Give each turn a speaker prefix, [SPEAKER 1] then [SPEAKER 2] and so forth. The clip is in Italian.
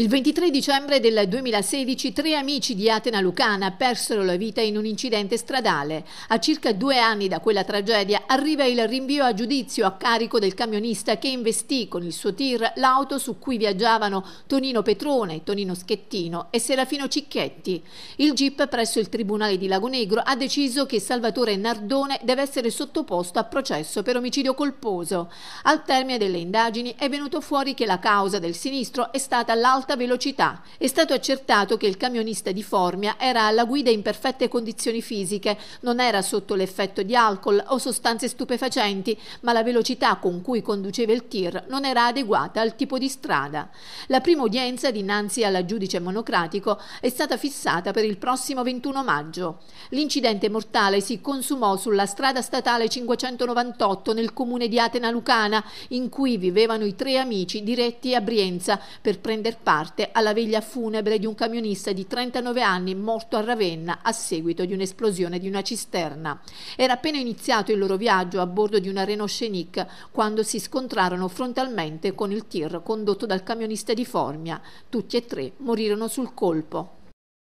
[SPEAKER 1] Il 23 dicembre del 2016 tre amici di Atena Lucana persero la vita in un incidente stradale. A circa due anni da quella tragedia arriva il rinvio a giudizio a carico del camionista che investì con il suo tir l'auto su cui viaggiavano Tonino Petrone, Tonino Schettino e Serafino Cicchetti. Il GIP presso il Tribunale di Lago Negro ha deciso che Salvatore Nardone deve essere sottoposto a processo per omicidio colposo. Al termine delle indagini è venuto fuori che la causa del sinistro è stata l'alta alta velocità. È stato accertato che il camionista di Formia era alla guida in perfette condizioni fisiche, non era sotto l'effetto di alcol o sostanze stupefacenti, ma la velocità con cui conduceva il tir non era adeguata al tipo di strada. La prima udienza dinanzi alla giudice monocratico è stata fissata per il prossimo 21 maggio. L'incidente mortale si consumò sulla strada statale 598 nel comune di Atena Lucana, in cui vivevano i tre amici diretti a Brienza per prendere parte parte alla veglia funebre di un camionista di 39 anni morto a Ravenna a seguito di un'esplosione di una cisterna. Era appena iniziato il loro viaggio a bordo di una Renault Scenic quando si scontrarono frontalmente con il tir condotto dal camionista di Formia. Tutti e tre morirono sul colpo.